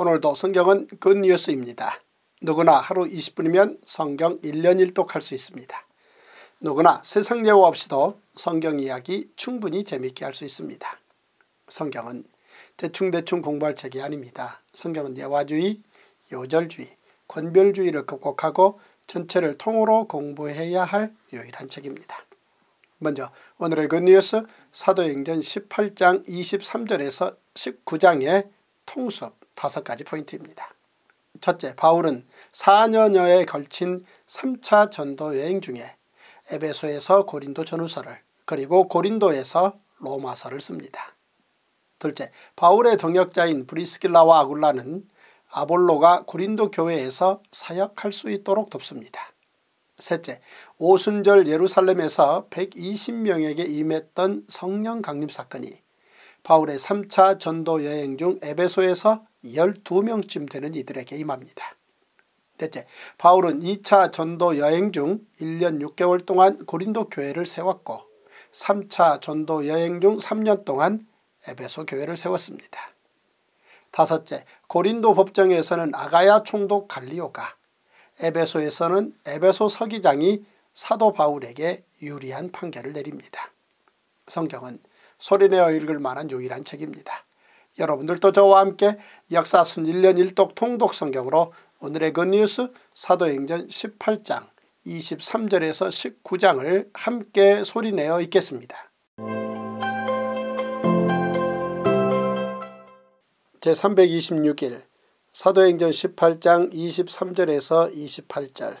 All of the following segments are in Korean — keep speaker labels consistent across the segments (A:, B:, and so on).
A: 오늘도 성경은 굿뉴스입니다. 누구나 하루 20분이면 성경 1년 1독 할수 있습니다. 누구나 세상 예고 없이도 성경 이야기 충분히 재미있게 할 수 있습니다. 성경은 대충대충 공부할 책이 아닙니다. 성경은 예화주의, 요절주의, 권별주의를 극복하고 전체를 통으로 공부해야 할 유일한 책입니다. 먼저 오늘의 굿뉴스 사도행전 18장 23절에서 19장의 통섭 다섯 가지 포인트입니다. 첫째, 바울은 4년여에 걸친 3차 전도 여행 중에 에베소에서 고린도 전후서를 그리고 고린도에서 로마서를 씁니다. 둘째, 바울의 동역자인 브리스길라와 아굴라는 아볼로가 고린도 교회에서 사역할 수 있도록 돕습니다. 셋째, 오순절 예루살렘에서 120명에게 임했던 성령 강림 사건이 바울의 3차 전도 여행 중 에베소에서 12명쯤 되는 이들에게 임합니다. 넷째, 바울은 2차 전도 여행 중 1년 6개월 동안 고린도 교회를 세웠고 3차 전도 여행 중 3년 동안 에베소 교회를 세웠습니다. 다섯째, 고린도 법정에서는 아가야 총독 갈리오가 에베소에서는 에베소 서기장이 사도 바울에게 유리한 판결을 내립니다. 성경은 소리내어 읽을 만한 유일한 책입니다. 여러분들도 저와 함께 역사순 1년 1독 통독 성경으로 오늘의 굿뉴스 그 사도행전 18장 23절에서 19장을 함께 소리내어 읽겠습니다. 제326일 사도행전 18장 23절에서 28절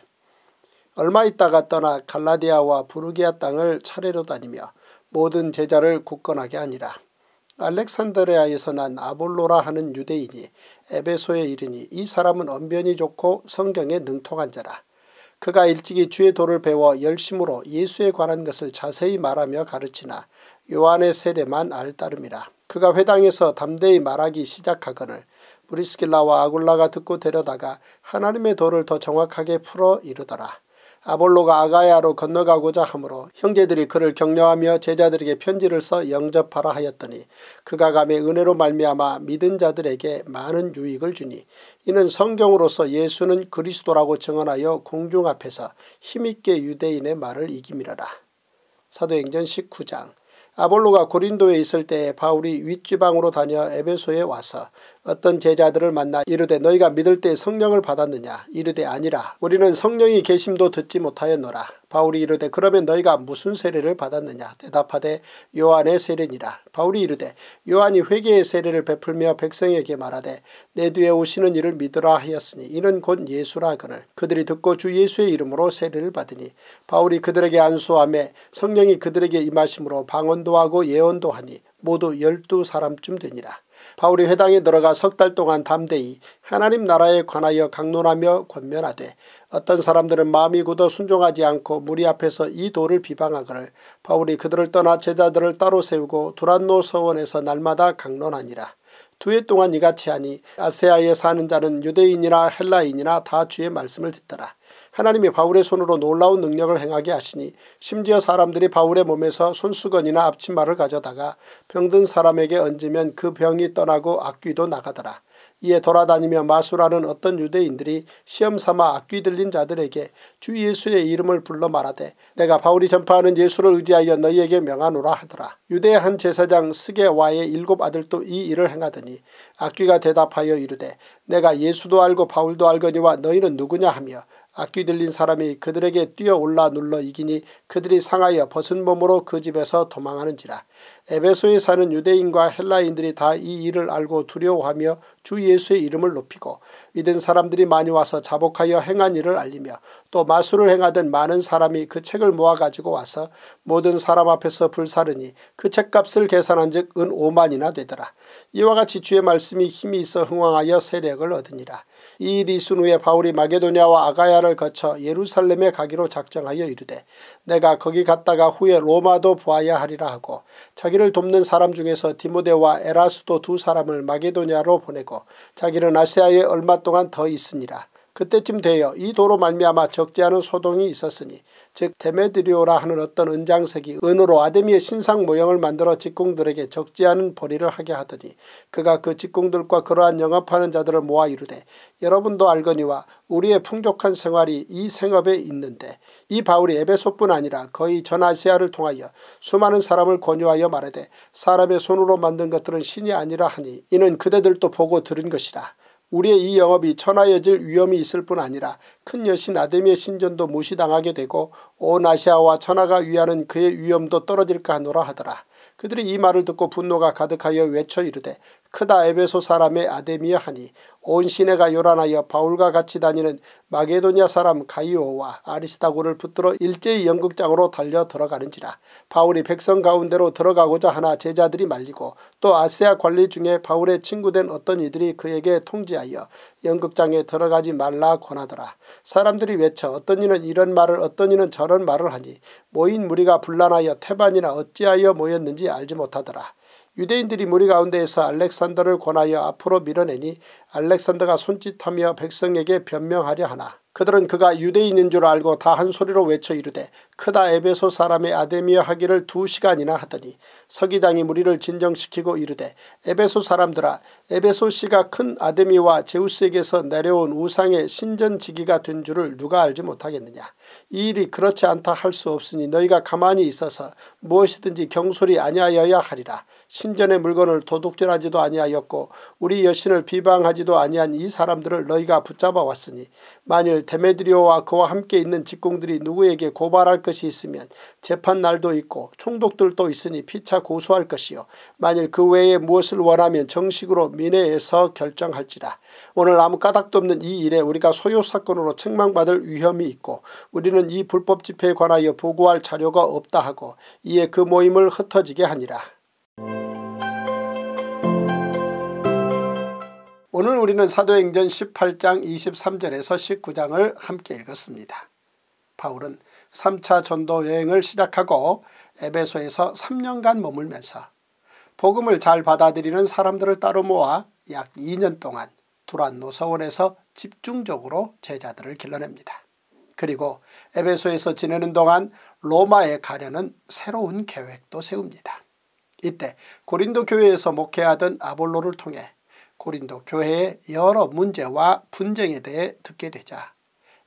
A: 얼마 있다가 떠나 갈라디아와 부르기아 땅을 차례로 다니며 모든 제자를 굳건하게 하니라. 알렉산드레아에서 난 아볼로라 하는 유대인이 에베소에 이르니 이 사람은 언변이 좋고 성경에 능통한 자라. 그가 일찍이 주의 도를 배워 열심으로 예수에 관한 것을 자세히 말하며 가르치나 요한의 세례만 알 따름이라. 그가 회당에서 담대히 말하기 시작하거늘 브리스길라와 아굴라가 듣고 데려다가 하나님의 도를 더 정확하게 풀어 이르더라. 아볼로가 아가야로 건너가고자 하므로 형제들이 그를 격려하며 제자들에게 편지를 써 영접하라 하였더니 그가 감히 은혜로 말미암아 믿은 자들에게 많은 유익을 주니 이는 성경으로서 예수는 그리스도라고 증언하여 공중 앞에서 힘있게 유대인의 말을 이김이라라. 사도행전 19장 아볼로가 고린도에 있을 때에 바울이 윗지방으로 다녀 에베소에 와서 어떤 제자들을 만나 이르되 너희가 믿을 때 성령을 받았느냐 이르되 아니라 우리는 성령이 계심도 듣지 못하였노라 바울이 이르되 그러면 너희가 무슨 세례를 받았느냐 대답하되 요한의 세례니라 바울이 이르되 요한이 회개의 세례를 베풀며 백성에게 말하되 내 뒤에 오시는 이를 믿으라 하였으니 이는 곧 예수라 그를 그들이 듣고 주 예수의 이름으로 세례를 받으니 바울이 그들에게 안수함에 성령이 그들에게 임하심으로 방언도 하고 예언도 하니 모두 열두 사람쯤 되니라 바울이 회당에 들어가 석 달 동안 담대히 하나님 나라에 관하여 강론하며 권면하되 어떤 사람들은 마음이 굳어 순종하지 않고 무리 앞에서 이 도를 비방하거를 바울이 그들을 떠나 제자들을 따로 세우고 두란노 서원에서 날마다 강론하니라. 두 해 동안 이같이 하니 아세아에 사는 자는 유대인이나 헬라인이나 다 주의 말씀을 듣더라. 하나님이 바울의 손으로 놀라운 능력을 행하게 하시니 심지어 사람들이 바울의 몸에서 손수건이나 앞치마를 가져다가 병든 사람에게 얹으면 그 병이 떠나고 악귀도 나가더라. 이에 돌아다니며 마술하는 어떤 유대인들이 시험삼아 악귀 들린 자들에게 주 예수의 이름을 불러 말하되 내가 바울이 전파하는 예수를 의지하여 너희에게 명하노라 하더라. 유대의 한 제사장 스게와의 일곱 아들도 이 일을 행하더니 악귀가 대답하여 이르되 내가 예수도 알고 바울도 알거니와 너희는 누구냐 하며 악귀 들린 사람이 그들에게 뛰어올라 눌러 이기니 그들이 상하여 벗은 몸으로 그 집에서 도망하는지라. 에베소에 사는 유대인과 헬라인들이 다 이 일을 알고 두려워하며 주 예수의 이름을 높이고 믿은 사람들이 많이 와서 자복하여 행한 일을 알리며 또 마술을 행하던 많은 사람이 그 책을 모아 가지고 와서 모든 사람 앞에서 불사르니 그 책값을 계산한 즉은 5만이나 되더라. 이와 같이 주의 말씀이 힘이 있어 흥황하여 세력을 얻으니라. 이 리순 후에 바울이 마게도냐와 아가야를 거쳐 예루살렘에 가기로 작정하여 이르되 내가 거기 갔다가 후에 로마도 보아야 하리라 하고 자기를 돕는 사람 중에서 디모데와 에라스도 두 사람을 마게도냐로 보내고 자기는 아시아에 얼마 동안 더 있으니라. 그때쯤 되어 이 도로 말미암아 적지 않은 소동이 있었으니 즉 데메드리오라 하는 어떤 은장색이 은으로 아데미의 신상 모형을 만들어 직공들에게 적지 않은 벌이를 하게 하더니 그가 그 직공들과 그러한 영업하는 자들을 모아 이르되 여러분도 알거니와 우리의 풍족한 생활이 이 생업에 있는데 이 바울이 에베소뿐 아니라 거의 전 아시아를 통하여 수많은 사람을 권유하여 말하되 사람의 손으로 만든 것들은 신이 아니라 하니 이는 그대들도 보고 들은 것이라. 우리의 이 영업이 천하여질 위험이 있을 뿐 아니라 큰 여신 아데미의 신전도 무시당하게 되고 온 아시아와 천하가 위하는 그의 위험도 떨어질까 하노라 하더라. 그들이 이 말을 듣고 분노가 가득하여 외쳐 이르되 크다 에베소 사람의 아데미여 하니 온 시내가 요란하여 바울과 같이 다니는 마게도냐 사람 가이오와 아리스타고를 붙들어 일제히 연극장으로 달려 들어가는지라 바울이 백성 가운데로 들어가고자 하나 제자들이 말리고 또 아세아 관리 중에 바울의 친구된 어떤 이들이 그에게 통지하여 연극장에 들어가지 말라 권하더라 사람들이 외쳐 어떤 이는 이런 말을 어떤 이는 저런 말을 하니 모인 무리가 분란하여 태반이나 어찌하여 모였는지 알지 못하더라 유대인들이 무리 가운데에서 알렉산더를 권하여 앞으로 밀어내니 알렉산더가 손짓하며 백성에게 변명하려 하나 그들은 그가 유대인인 줄 알고 다 한 소리로 외쳐 이르되 크다 에베소 사람의 아데미어 하기를 두 시간이나 하더니 서기장이 무리를 진정시키고 이르되 에베소 사람들아 에베소 씨가 큰 아데미와 제우스에게서 내려온 우상의 신전지기가 된 줄을 누가 알지 못하겠느냐. 이 일이 그렇지 않다 할 수 없으니 너희가 가만히 있어서 무엇이든지 경솔이 아니하여야 하리라. 신전의 물건을 도둑질하지도 아니하였고 우리 여신을 비방하지도 아니한 이 사람들을 너희가 붙잡아왔으니 만일 이를 데메드리오와 그와 함께 있는 직공들이 누구에게 고발할 것이 있으면 재판날도 있고 총독들도 있으니 피차 고소할 것이요 만일 그 외에 무엇을 원하면 정식으로 민회에서 결정할지라 오늘 아무 까닭도 없는 이 일에 우리가 소요사건으로 책망받을 위험이 있고 우리는 이 불법 집회에 관하여 보고할 자료가 없다 하고 이에 그 모임을 흩어지게 하니라. 오늘 우리는 사도행전 18장 23절에서 19장을 함께 읽었습니다. 바울은 3차 전도 여행을 시작하고 에베소에서 3년간 머물면서 복음을 잘 받아들이는 사람들을 따로 모아 약 2년 동안 두란노 서원에서 집중적으로 제자들을 길러냅니다. 그리고 에베소에서 지내는 동안 로마에 가려는 새로운 계획도 세웁니다. 이때 고린도 교회에서 목회하던 아볼로를 통해 고린도 교회의 여러 문제와 분쟁에 대해 듣게 되자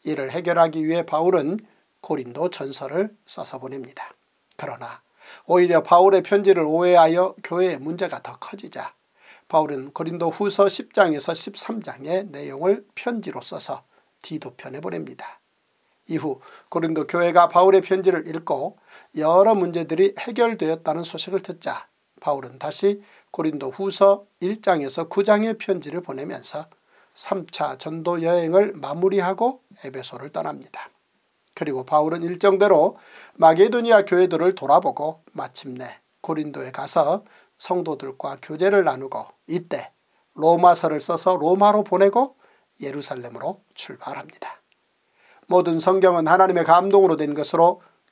A: 이를 해결하기 위해 바울은 고린도 전서를 써서 보냅니다. 그러나 오히려 바울의 편지를 오해하여 교회의 문제가 더 커지자 바울은 고린도 후서 10장에서 13장의 내용을 편지로 써서 디도편에 보냅니다. 이후 고린도 교회가 바울의 편지를 읽고 여러 문제들이 해결되었다는 소식을 듣자 바울은 다시 고린도 후서 1장에서 9장의 편지를 보내면서 3차 전도 여행을 마무리하고 에베소를 떠납니다. 그리고 바울은 일정대로 마게도니아 교회들을 돌아보고 마침내 고린도에 가서 성도들과 교제를 나누고 이때 로마서를 써서 로마로 보내고 예루살렘으로 출발합니다. 모든 성경은 하나님의 감동으로 된 것으로